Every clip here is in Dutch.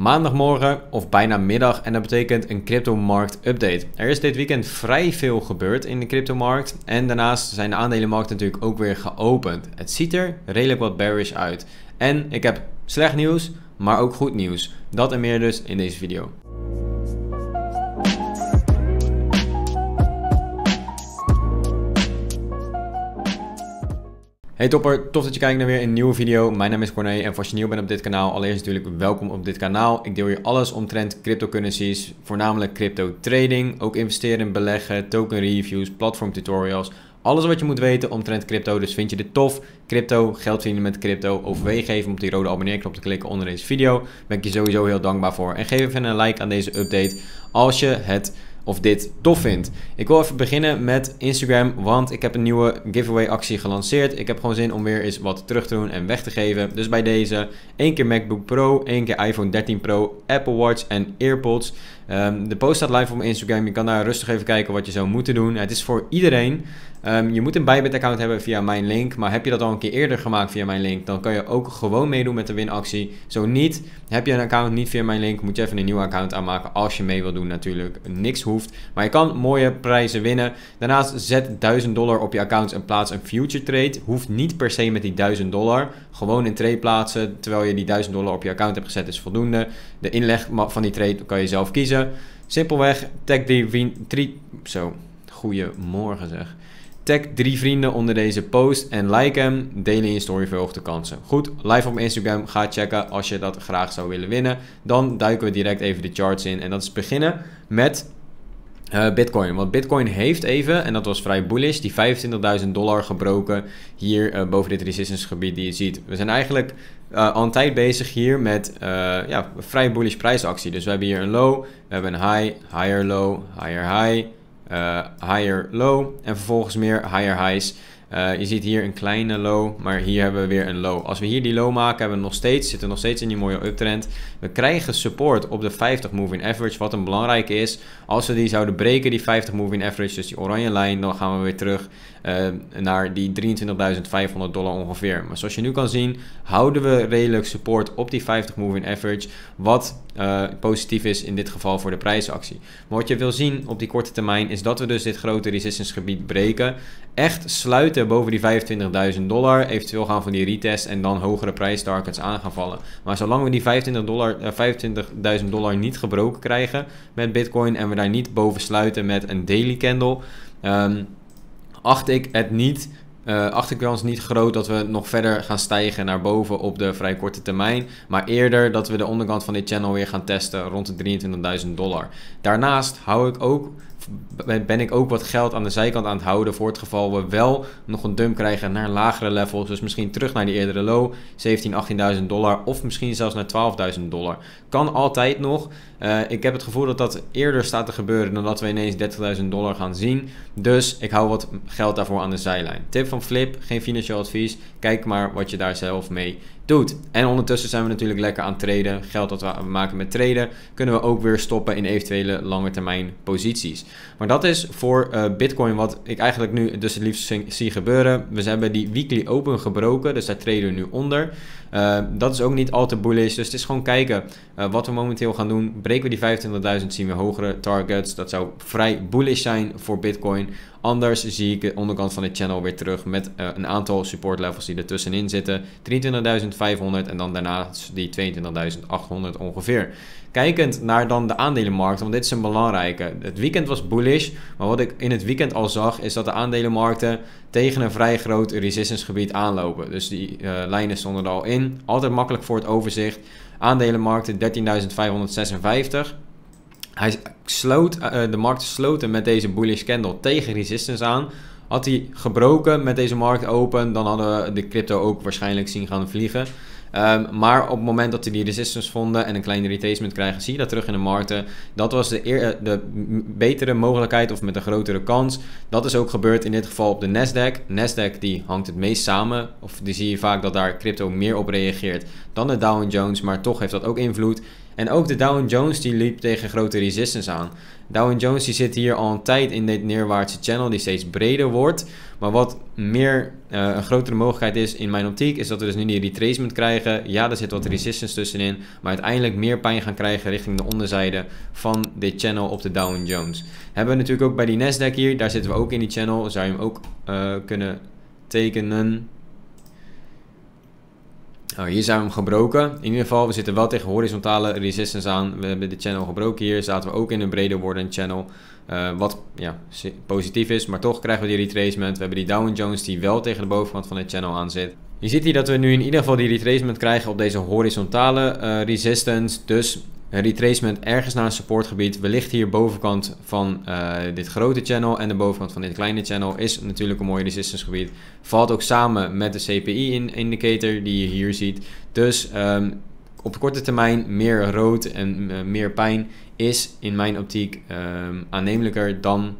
maandagmorgen of bijna middag en dat betekent een cryptomarkt update. Er is dit weekend vrij veel gebeurd in de cryptomarkt en daarnaast zijn de aandelenmarkten natuurlijk ook weer geopend. Het ziet er redelijk wat bearish uit. En ik heb slecht nieuws, maar ook goed nieuws. Dat en meer dus in deze video. Hey topper, tof dat je kijkt naar weer een nieuwe video. Mijn naam is Corné en als je nieuw bent op dit kanaal, allereerst natuurlijk welkom op dit kanaal. Ik deel hier alles omtrent cryptocurrencies, voornamelijk crypto trading, ook investeren, beleggen, token reviews, platform tutorials. Alles wat je moet weten omtrent crypto, dus vind je dit tof? Crypto, geld verdienen met crypto, overweeg even om die rode abonneerknop te klikken onder deze video. Daar ben ik je sowieso heel dankbaar voor. En geef even een like aan deze update als je het of dit tof vindt. Ik wil even beginnen met Instagram, want ik heb een nieuwe giveaway actie gelanceerd. Ik heb gewoon zin om weer eens wat terug te doen en weg te geven. Dus bij deze, één keer MacBook Pro, één keer iPhone 13 Pro, Apple Watch en AirPods. Ehm, de post staat live op mijn Instagram. Je kan daar rustig even kijken wat je zou moeten doen. Het is voor iedereen. Ehm, je moet een Bybit-account hebben via mijn link. Maar heb je dat al een keer eerder gemaakt via mijn link, dan kan je ook gewoon meedoen met de winactie. Zo niet, heb je een account niet via mijn link, moet je even een nieuw account aanmaken als je mee wil doen natuurlijk. Niks hoeft, maar je kan mooie prijzen winnen. Daarnaast zet 1000 dollar op je account en plaats een future trade. Hoeft niet per se met die 1000 dollar. Gewoon een trade plaatsen terwijl je die 1000 dollar op je account hebt gezet is voldoende. De inleg van die trade kan je zelf kiezen simpelweg tag drie, drie zo, goeiemorgen zeg. Tag drie vrienden onder deze post en like hem. Delen in je story voor hoogte kansen. Goed, live op Instagram. Ga checken als je dat graag zou willen winnen. Dan duiken we direct even de charts in. En dat is beginnen met eh, Bitcoin. Want Bitcoin heeft even, en dat was vrij bullish, die 25.000 dollar gebroken hier eh, boven dit resistance gebied die je ziet. We zijn eigenlijk eh, al een tijd bezig hier met ja, vrij bullish prijsactie. Dus we hebben hier een low, we hebben een high, higher low, higher high, higher low en vervolgens meer higher highs. Eh, je ziet hier een kleine low, maar hier hebben we weer een low. Als we hier die low maken, hebben we nog steeds, zitten we nog steeds in die mooie uptrend. We krijgen support op de 50 moving average, wat een belangrijke is. Als we die zouden breken, die 50 moving average, dus die oranje lijn, dan gaan we weer terug eh, naar die 23.500 dollar ongeveer. Maar zoals je nu kan zien, houden we redelijk support op die 50 moving average, wat eh, positief is in dit geval voor de prijsactie. Maar wat je wil zien op die korte termijn, is dat we dus dit grote resistance gebied breken, echt sluiten boven die 25.000 dollar. Eventueel gaan van die retest en dan hogere prijstargets aan gaan vallen. Maar zolang we die 25.000 dollar, 25.000 eh, dollar niet gebroken krijgen met Bitcoin en we daar niet boven sluiten met een daily candle, ehm, acht ik het niet eh, acht ik niet groot dat we nog verder gaan stijgen naar boven op de vrij korte termijn. Maar eerder dat we de onderkant van dit channel weer gaan testen rond de 23.000 dollar. Daarnaast hou ik ook ben ik ook wat geld aan de zijkant aan het houden voor het geval we wel nog een dump krijgen naar lagere levels. Dus misschien terug naar die eerdere low, 17, 18.000 dollar of misschien zelfs naar 12.000 dollar. Kan altijd nog. Eh, ik heb het gevoel dat dat eerder staat te gebeuren dan dat we ineens 30.000 dollar gaan zien. Dus ik hou wat geld daarvoor aan de zijlijn. Tip van Flip, geen financieel advies. Kijk maar wat je daar zelf mee doet. En ondertussen zijn we natuurlijk lekker aan het traden. Geld dat we maken met traden kunnen we ook weer stoppen in eventuele lange termijn posities. Maar dat is voor eh, Bitcoin wat ik eigenlijk nu dus het liefst zie gebeuren. We hebben die weekly open gebroken, dus daar treden we nu onder. Eh, dat is ook niet al te bullish. Dus het is gewoon kijken eh, wat we momenteel gaan doen. Breken we die 25.000 zien we hogere targets. Dat zou vrij bullish zijn voor Bitcoin. Anders zie ik de onderkant van de channel weer terug met eh, een aantal support levels die er tussenin zitten. 23.500 en dan daarnaast die 22.800 ongeveer. Kijkend naar dan de aandelenmarkt, want dit is een belangrijke. Het weekend was bullish, maar wat ik in het weekend al zag is dat de aandelenmarkten tegen een vrij groot resistance gebied aanlopen. Dus die lijnen stonden er al in. Altijd makkelijk voor het overzicht. Aandelenmarkten 13.556. Hij sloot, eh, de markt sloten met deze bullish candle tegen resistance aan. Had hij gebroken met deze markt open, dan hadden we de crypto ook waarschijnlijk zien gaan vliegen. Ehm, maar op het moment dat ze die resistance vonden en een kleine retracement krijgen, zie je dat terug in de markten. Dat was de, eer, eh, de betere mogelijkheid of met een grotere kans. Dat is ook gebeurd in dit geval op de Nasdaq. Nasdaq die hangt het meest samen. Of die zie je vaak dat daar crypto meer op reageert dan de Dow Jones. Maar toch heeft dat ook invloed. En ook de Dow Jones die liep tegen grote resistance aan. Dow Jones die zit hier al een tijd in dit neerwaartse channel die steeds breder wordt. Maar wat meer eh, een grotere mogelijkheid is in mijn optiek, is dat we dus nu die retracement krijgen. Ja, er zit wat resistance tussenin, maar uiteindelijk meer pijn gaan krijgen richting de onderzijde van dit channel op de Dow Jones. Hebben we natuurlijk ook bij die Nasdaq hier, daar zitten we ook in die channel, zou je hem ook eh, kunnen tekenen. Nou, hier zijn we hem gebroken. In ieder geval, we zitten wel tegen horizontale resistance aan. We hebben de channel gebroken hier. Zaten we ook in een breder wordend channel. Eh, wat ja, positief is, maar toch krijgen we die retracement. We hebben die Dow Jones die wel tegen de bovenkant van de channel aan zit. Je ziet hier dat we nu in ieder geval die retracement krijgen op deze horizontale uh, resistance. Dus een eh, retracement ergens naar een supportgebied. Wellicht hier bovenkant van eh, dit grote channel en de bovenkant van dit kleine channel is natuurlijk een mooi resistance gebied. Valt ook samen met de CPI indicator die je hier ziet. Dus ehm, op de korte termijn meer rood en eh, meer pijn is in mijn optiek um, aannemelijker dan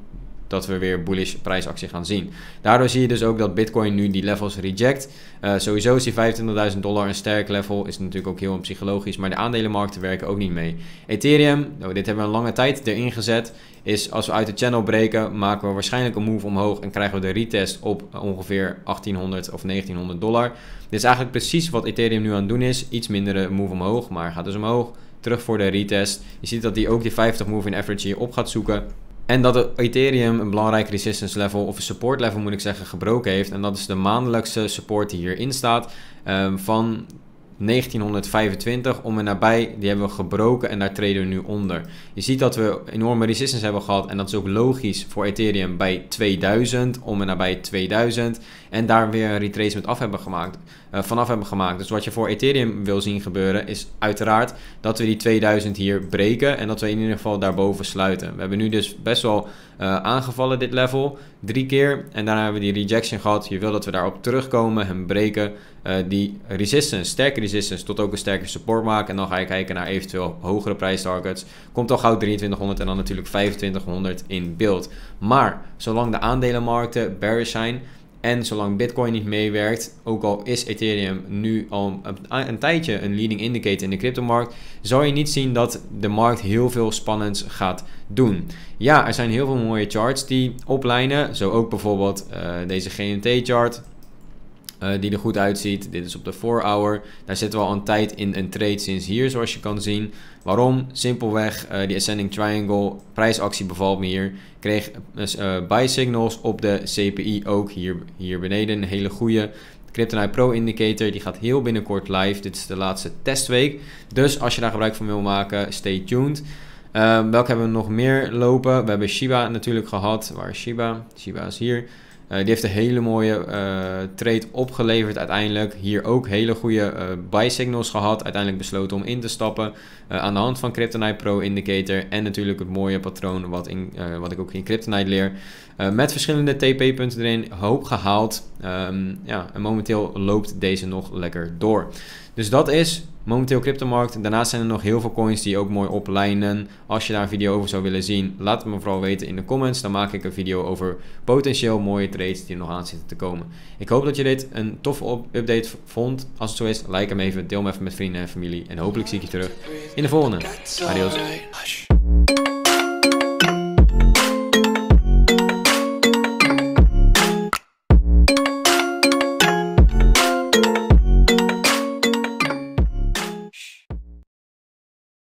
dat we weer bullish prijsactie gaan zien. Daardoor zie je dus ook dat Bitcoin nu die levels reject. Eh, sowieso is die 25.000 dollar een sterk level, is natuurlijk ook heel psychologisch, maar de aandelenmarkten werken ook niet mee. Ethereum, nou, dit hebben we een lange tijd erin gezet, is als we uit de channel breken, maken we waarschijnlijk een move omhoog en krijgen we de retest op ongeveer 1800 of 1900 dollar. Dit is eigenlijk precies wat Ethereum nu aan het doen is, iets mindere move omhoog, maar gaat dus omhoog terug voor de retest. Je ziet dat hij ook die 50 move in average hier op gaat zoeken. En dat Ethereum een belangrijk resistance level of een support level moet ik zeggen gebroken heeft. En dat is de maandelijkse support die hierin staat ehm, van 1925 om en nabij, die hebben we gebroken en daar treden we nu onder. Je ziet dat we enorme resistance hebben gehad en dat is ook logisch voor Ethereum bij 2000, om en nabij 2000 en daar weer een retracement af hebben gemaakt, uh, vanaf hebben gemaakt. Dus wat je voor Ethereum wil zien gebeuren is uiteraard dat we die 2000 hier breken en dat we in ieder geval daarboven sluiten. We hebben nu dus best wel eh, aangevallen, dit level. Drie keer. En daarna hebben we die rejection gehad. Je wil dat we daarop terugkomen, hem breken. Eh, die resistance, sterke resistance, tot ook een sterke support maken. En dan ga je kijken naar eventueel hogere targets. Komt al gauw 2300 en dan natuurlijk 2500 in beeld. Maar zolang de aandelenmarkten bearish zijn en zolang Bitcoin niet meewerkt, ook al is Ethereum nu al een, tijdje een leading indicator in de cryptomarkt, zal je niet zien dat de markt heel veel spannends gaat doen. Ja, er zijn heel veel mooie charts die oplijnen, zo ook bijvoorbeeld eh, deze gmt chart eh, die er goed uitziet. Dit is op de 4-hour. Daar zitten we al een tijd in een trade sinds hier, zoals je kan zien. Waarom? Simpelweg, eh, die ascending triangle, prijsactie bevalt me hier. Kreeg uh, buy signals op de CPI ook hier, hier beneden. Een hele goede. Cryptonite Pro Indicator, die gaat heel binnenkort live. Dit is de laatste testweek. Dus als je daar gebruik van wil maken, stay tuned. welke hebben we nog meer lopen? We hebben Shiba natuurlijk gehad. Waar is Shiba? Shiba is hier. Eh, die heeft een hele mooie eh, trade opgeleverd uiteindelijk. Hier ook hele goede eh, buy signals gehad. Uiteindelijk besloten om in te stappen aan de hand van Kryptonite Pro Indicator. En natuurlijk het mooie patroon wat, in, wat ik ook in Kryptonite leer. met verschillende TP-punten erin. Hoop gehaald. Ehm, ja, en momenteel loopt deze nog lekker door. Dus dat is momenteel cryptomarkt. Daarnaast zijn er nog heel veel coins die ook mooi oplijnen. Als je daar een video over zou willen zien, laat het me vooral weten in de comments. Dan maak ik een video over potentieel mooie trades die er nog aan zitten te komen. Ik hoop dat je dit een toffe update vond. Als het zo is, like hem even, deel hem even met vrienden en familie. En hopelijk zie ik je terug in de volgende. Adios.